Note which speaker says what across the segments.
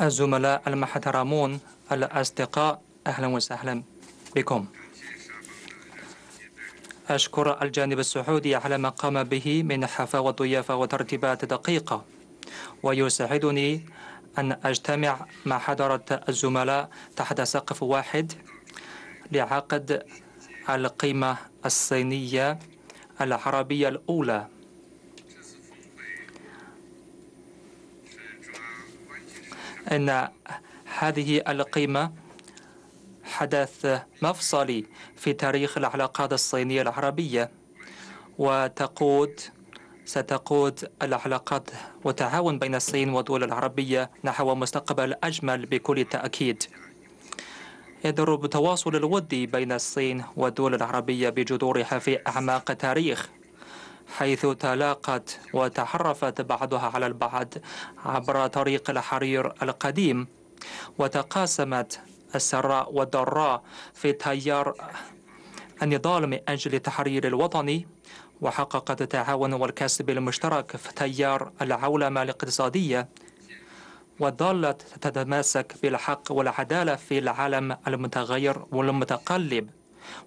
Speaker 1: الزملاء المحترمون الأصدقاء أهلا وسهلا بكم أشكر الجانب السعودي على ما قام به من حفاوة وضيافة وترتيبات دقيقة ويساعدني أن أجتمع مع حضرة الزملاء تحت سقف واحد لعقد القيمة الصينية العربية الأولى أن هذه القيمة حدث مفصلي في تاريخ العلاقات الصينية العربية وتقود ستقود العلاقات والتعاون بين الصين والدول العربية نحو مستقبل أجمل بكل تأكيد يدرب تواصل الودي بين الصين والدول العربية بجذورها في أعماق التاريخ حيث تلاقت وتحرفت بعضها على البعض عبر طريق الحرير القديم وتقاسمت السراء والضراء في تيار النضال من أجل التحرير الوطني وحققت التعاون والكسب المشترك في تيار العولمة الاقتصادية وظلت تتماسك بالحق والعدالة في العالم المتغير والمتقلب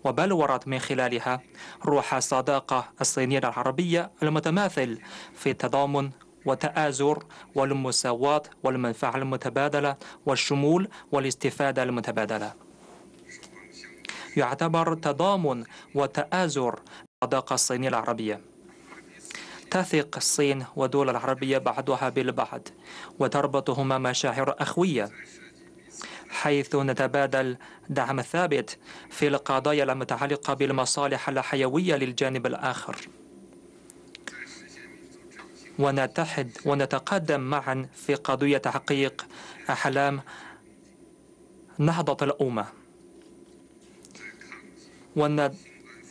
Speaker 1: وبلورت من خلالها روح الصداقة الصينية العربية المتماثل في التضامن وتآزر والمساواة والمنفعة المتبادلة والشمول والاستفادة المتبادلة يعتبر تضامن وتآزر الصداقة الصينية العربية تثق الصين والدول العربية بعضها بالبعض وتربطهما مشاعر أخوية حيث نتبادل دعم ثابت في القضايا المتعلقة بالمصالح الحيوية للجانب الآخر ونتحد ونتقدم معا في قضية تحقيق أحلام نهضة الأمة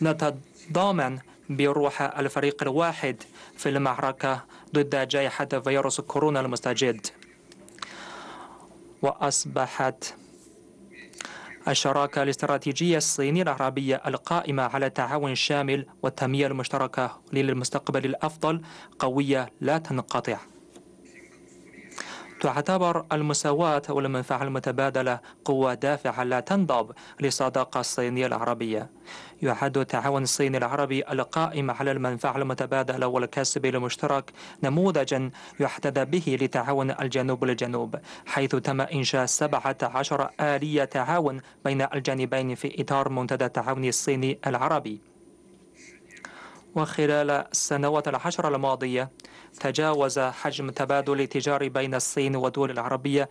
Speaker 1: ونتضامن بروح الفريق الواحد في المعركة ضد جائحة فيروس كورونا المستجد وأصبحت الشراكة الاستراتيجية الصينية العربية القائمة على التعاون الشامل والتنمية المشتركة للمستقبل الأفضل قوية لا تنقطع تعتبر المساواة والمنفعة المتبادلة قوة دافعة لا تنضب للصداقة الصينية العربية يعد التعاون الصيني العربي القائم على المنفعة المتبادلة والكسب المشترك نموذجا يحتذى به لتعاون الجنوب للجنوب حيث تم إنشاء 17 آلية تعاون بين الجانبين في إطار منتدى التعاون الصيني العربي وخلال السنوات العشر الماضية تجاوز حجم تبادل التجاري بين الصين والدول العربية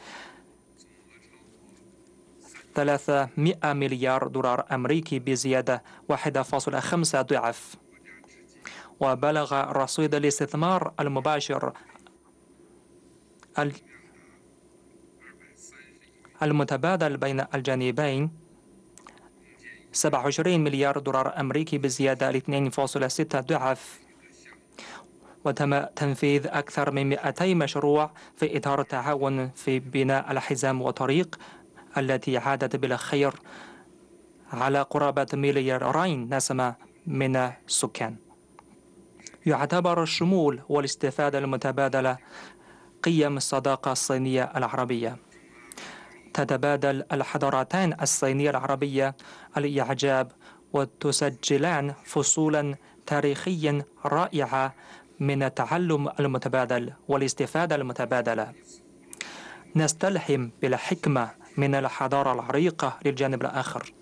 Speaker 1: 300 مليار دولار أمريكي بزيادة 1.5 ضعف وبلغ رصيد الاستثمار المباشر المتبادل بين الجانبين 27 مليار دولار أمريكي بزيادة ل 2.6 ضعف وتم تنفيذ أكثر من 200 مشروع في إطار التعاون في بناء الحزام والطريق التي عادت بالخير على قرابة مليارين نسمة من السكان يعتبر الشمول والاستفادة المتبادلة قيم الصداقة الصينية العربية تتبادل الحضارتان الصينية العربية الإعجاب وتسجلان فصولا تاريخيا رائعة من التعلم المتبادل والاستفادة المتبادلة نستلهم بالحكمة من الحضارة العريقة للجانب الآخر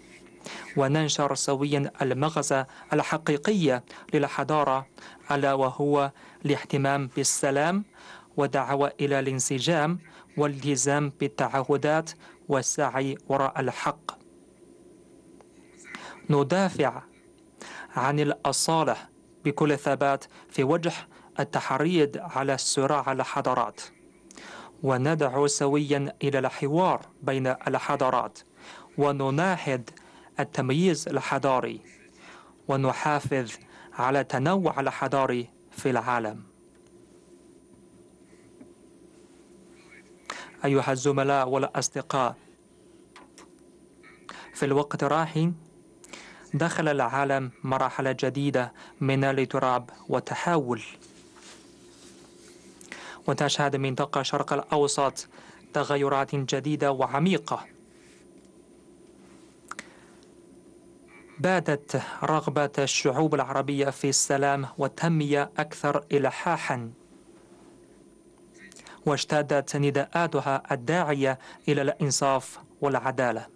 Speaker 1: وننشر سويا المغزى الحقيقية للحضارة ألا وهو الاهتمام بالسلام ودعوة إلى الانسجام والالتزام بالتعهدات والسعي وراء الحق ندافع عن الأصالة بكل ثبات في وجه التحريض على صراع الحضارات وندعو سويا إلى الحوار بين الحضارات ونناهض التمييز الحضاري ونحافظ على تنوع الحضاري في العالم أيها الزملاء والأصدقاء في الوقت الراهن دخل العالم مرحلة جديدة من الاضطراب والتحول وتشهد منطقة الشرق الأوسط تغيرات جديدة وعميقة بادت رغبة الشعوب العربية في السلام والتنمية أكثر إلحاحاً واشتدت نداءاتها الداعية إلى الإنصاف والعدالة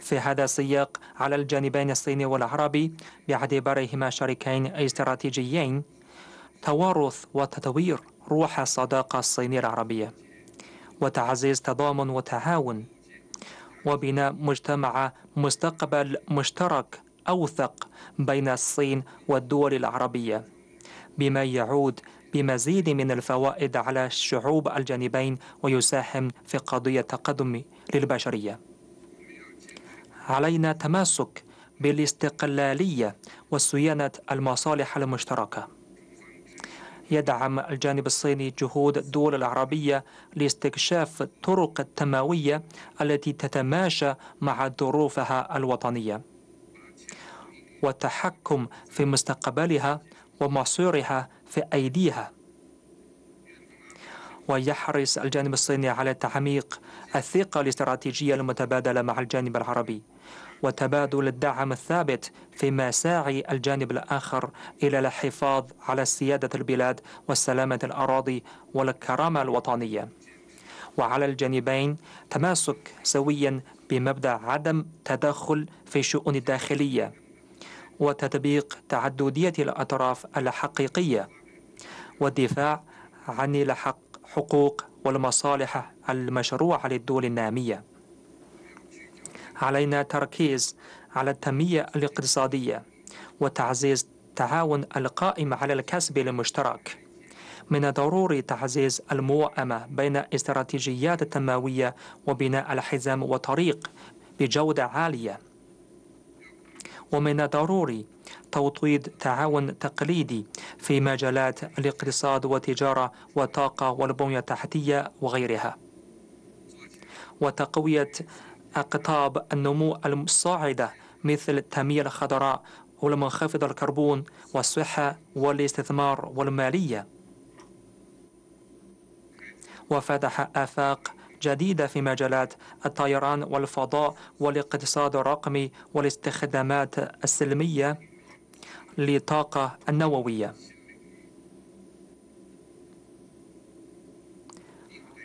Speaker 1: في هذا السياق على الجانبين الصيني والعربي باعتبارهما شريكين استراتيجيين توارث وتطوير روح الصداقة الصينية العربية وتعزيز تضامن وتعاون وبناء مجتمع مستقبل مشترك أوثق بين الصين والدول العربية بما يعود بمزيد من الفوائد على الشعوب الجانبين ويساهم في قضية تقدم للبشرية علينا تماسك بالاستقلالية وصيانة المصالح المشتركة يدعم الجانب الصيني جهود الدول العربية لاستكشاف الطرق التموية التي تتماشى مع ظروفها الوطنية والتحكم في مستقبلها ومصيرها في أيديها ويحرص الجانب الصيني على تعميق الثقة الاستراتيجية المتبادلة مع الجانب العربي وتبادل الدعم الثابت في مساعي الجانب الآخر إلى الحفاظ على سيادة البلاد والسلامة الأراضي والكرامة الوطنية وعلى الجانبين تماسك سويا بمبدأ عدم تدخل في الشؤون الداخلية وتطبيق تعددية الأطراف الحقيقية والدفاع عن الحق حقوق والمصالح المشروعة للدول النامية علينا تركيز على التنمية الاقتصادية وتعزيز التعاون القائم على الكسب المشترك من الضروري تعزيز الموائمة بين استراتيجيات التنموية وبناء الحزام وطريق بجودة عالية ومن الضروري توطيد تعاون تقليدي في مجالات الاقتصاد والتجارة والطاقة والبنية التحتية وغيرها وتقوية أقطاب النمو المصاعدة مثل التنمية الخضراء والمنخفض الكربون والصحة والاستثمار والمالية وفتح آفاق جديدة في مجالات الطيران والفضاء والاقتصاد الرقمي والاستخدامات السلمية للطاقة النووية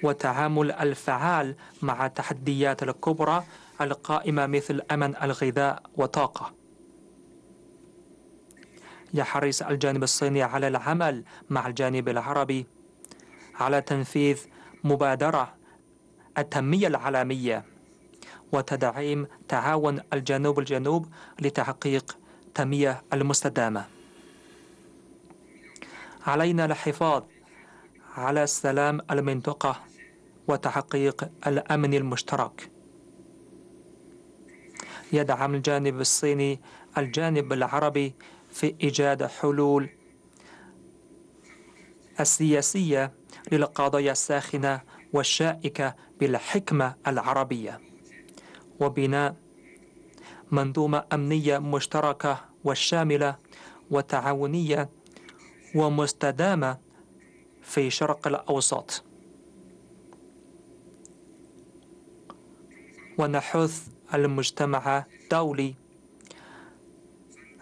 Speaker 1: والتعامل الفعال مع التحديات الكبرى القائمة مثل أمن الغذاء والطاقة يحرص الجانب الصيني على العمل مع الجانب العربي على تنفيذ مبادرة التنمية العالمية وتدعيم تعاون الجنوب الجنوب لتحقيق التنمية المستدامة علينا الحفاظ على سلام المنطقة وتحقيق الأمن المشترك يدعم الجانب الصيني الجانب العربي في إيجاد حلول السياسية للقضايا الساخنة والشائكة بالحكمة العربية وبناء منظومة أمنية مشتركة وشاملة وتعاونية ومستدامة في شرق الأوسط ونحث المجتمع الدولي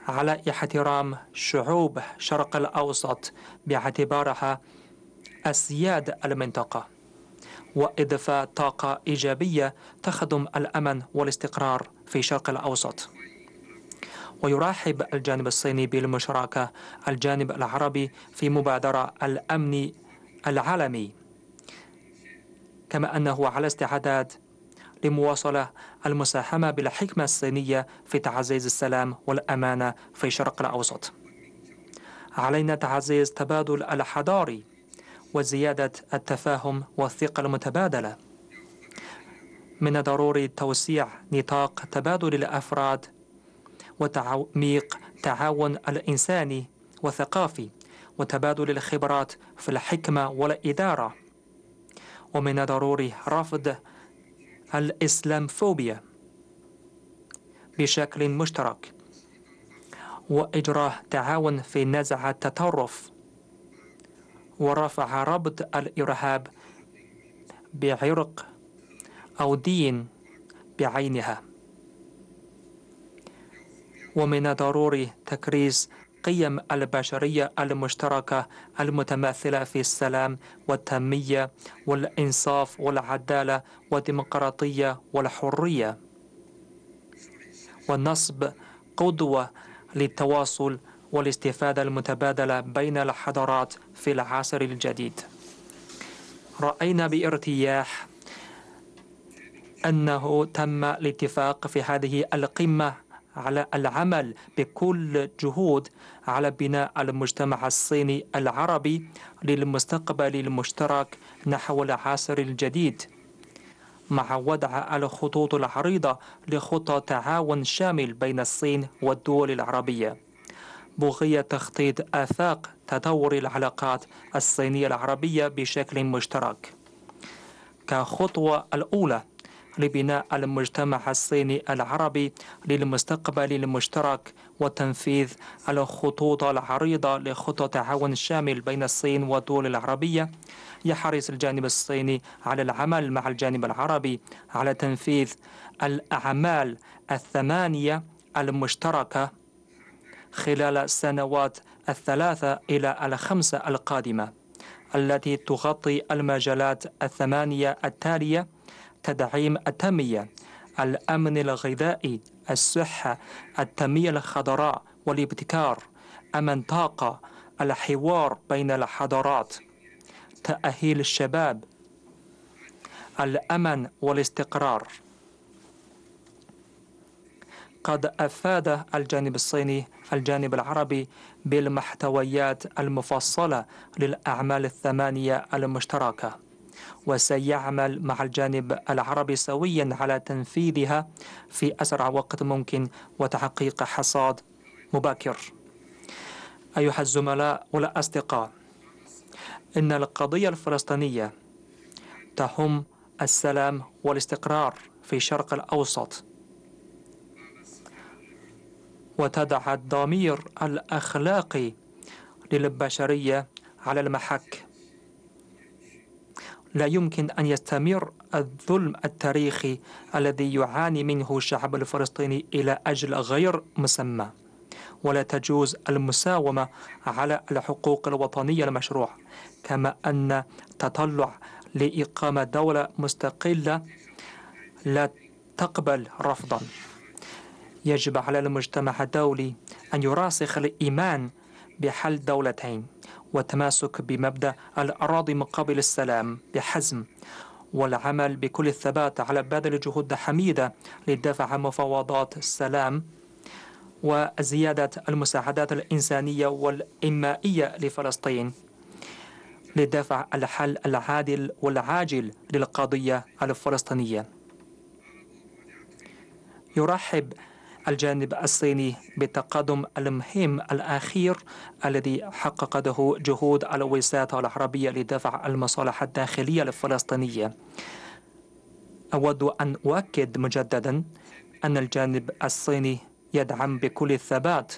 Speaker 1: على احترام شعوب شرق الأوسط باعتبارها أسياد المنطقة وإضافة طاقة إيجابية تخدم الأمن والاستقرار في الشرق الأوسط ويرحب الجانب الصيني بالمشاركة الجانب العربي في مبادرة الأمن العالمي كما أنه على استعداد لمواصلة المساهمة بالحكمة الصينية في تعزيز السلام والأمانة في الشرق الأوسط علينا تعزيز تبادل الحضاري وزيادة التفاهم والثقة المتبادلة من الضروري توسيع نطاق تبادل الأفراد وتعميق التعاون الإنساني والثقافي وتبادل الخبرات في الحكمة والإدارة ومن الضروري رفض الإسلامفوبيا بشكل مشترك وإجراء تعاون في نزع التطرف ورفع ربط الإرهاب بعرق أو دين بعينها ومن ضروري تكريس قيم البشرية المشتركة المتماثلة في السلام والتنمية والإنصاف والعدالة والديمقراطية والحرية ونصب قدوة للتواصل والاستفادة المتبادلة بين الحضارات في العصر الجديد رأينا بارتياح أنه تم الاتفاق في هذه القمة على العمل بكل جهود على بناء المجتمع الصيني العربي للمستقبل المشترك نحو العصر الجديد مع وضع الخطوط العريضة لخطى تعاون شامل بين الصين والدول العربية بغية تخطيط آفاق تطور العلاقات الصينية العربية بشكل مشترك كخطوة الأولى لبناء المجتمع الصيني العربي للمستقبل المشترك وتنفيذ الخطوط العريضة لخطة تعاون شامل بين الصين والدول العربية يحرص الجانب الصيني على العمل مع الجانب العربي على تنفيذ الأعمال الثمانية المشتركة خلال السنوات الثلاثة إلى الخمسة القادمة التي تغطي المجالات الثمانية التالية تدعيم التنمية الأمن الغذائي الصحة التنمية الخضراء والابتكار أمن طاقة الحوار بين الحضارات تأهيل الشباب الأمن والاستقرار قد أفاد الجانب الصيني الجانب العربي بالمحتويات المفصلة للأعمال الثمانية المشتركة وسيعمل مع الجانب العربي سويا على تنفيذها في أسرع وقت ممكن وتحقيق حصاد مبكر أيها الزملاء والأصدقاء إن القضية الفلسطينية تهم السلام والاستقرار في الشرق الأوسط وتدع الضمير الأخلاقي للبشرية على المحك لا يمكن أن يستمر الظلم التاريخي الذي يعاني منه الشعب الفلسطيني إلى أجل غير مسمى ولا تجوز المساومة على الحقوق الوطنية المشروعة كما أن تطلع لإقامة دولة مستقلة لا تقبل رفضا يجب على المجتمع الدولي أن يراسخ الإيمان بحل دولتين والتماسك بمبدأ الأراضي مقابل السلام بحزم والعمل بكل الثبات على بذل جهود حميدة للدفع عن مفاوضات السلام وزيادة المساعدات الإنسانية والإنمائية لفلسطين لدفع الحل العادل والعاجل للقضية الفلسطينية يرحب الجانب الصيني بالتقدم المهم الأخير الذي حققته جهود الوساطة العربية لدفع المصالح الداخلية الفلسطينية أود أن أؤكد مجددا أن الجانب الصيني يدعم بكل الثبات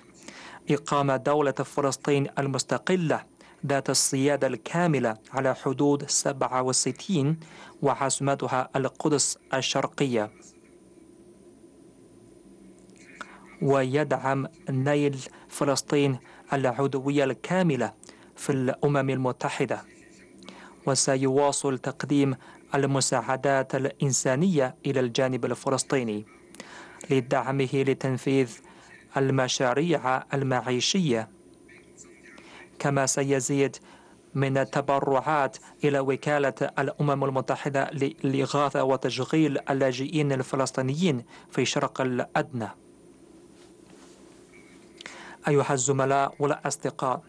Speaker 1: إقامة دولة فلسطين المستقلة ذات السيادة الكاملة على حدود 67 وعاصمتها القدس الشرقية ويدعم نيل فلسطين العضوية الكاملة في الأمم المتحدة وسيواصل تقديم المساعدات الإنسانية إلى الجانب الفلسطيني لدعمه لتنفيذ المشاريع المعيشية كما سيزيد من التبرعات إلى وكالة الأمم المتحدة لإغاثة وتشغيل اللاجئين الفلسطينيين في الشرق الأدنى أيها الزملاء والأصدقاء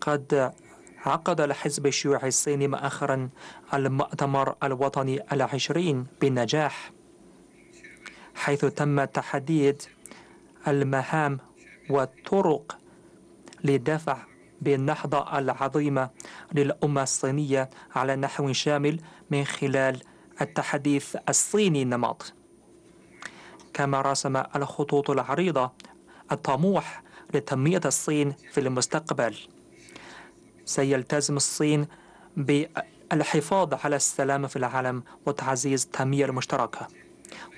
Speaker 1: قد عقد الحزب الشيوعي الصيني مؤخرا المؤتمر الوطني العشرين بنجاح حيث تم تحديد المهام والطرق لدفع بالنهضة العظيمة للأمة الصينية على نحو شامل من خلال التحديث الصيني النمط كما رسم الخطوط العريضة الطموح لتنمية الصين في المستقبل سيلتزم الصين بالحفاظ على السلام في العالم وتعزيز التنمية المشتركة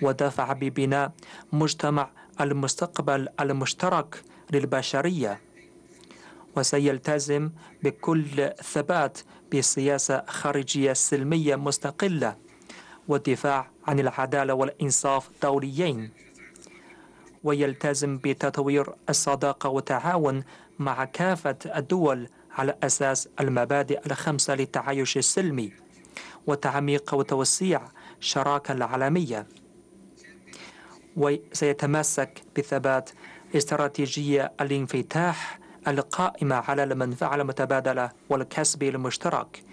Speaker 1: ودفع ببناء مجتمع المستقبل المشترك للبشرية وسيلتزم بكل ثبات بسياسة خارجية سلمية مستقلة والدفاع عن العدالة والإنصاف دوليين ويلتزم بتطوير الصداقة والتعاون مع كافة الدول على أساس المبادئ الخمسة للتعايش السلمي وتعميق وتوسيع الشراكة العالمية وسيتمسك بثبات استراتيجية الانفتاح القائمة على المنفعة المتبادلة والكسب المشترك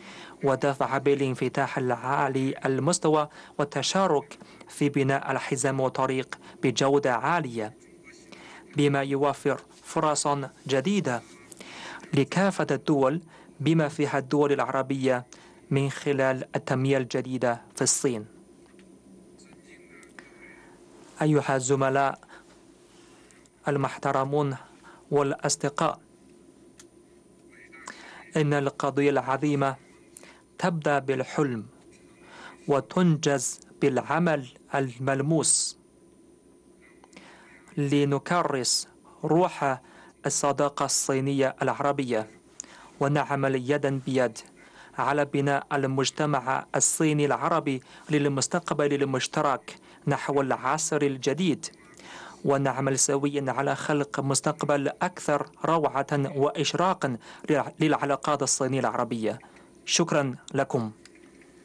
Speaker 1: ودفع بالانفتاح العالي المستوى والتشارك في بناء الحزام والطريق بجودة عالية بما يوفر فرصا جديدة لكافة الدول بما فيها الدول العربية من خلال التنمية الجديدة في الصين أيها الزملاء المحترمون والأصدقاء إن القضية العظيمة تبدأ بالحلم وتنجز بالعمل الملموس لنكرس روح الصداقة الصينية العربية ونعمل يدا بيد على بناء المجتمع الصيني العربي للمستقبل المشترك نحو العصر الجديد ونعمل سويا على خلق مستقبل أكثر روعة وإشراقا للعلاقات الصينية العربية شكرا لكم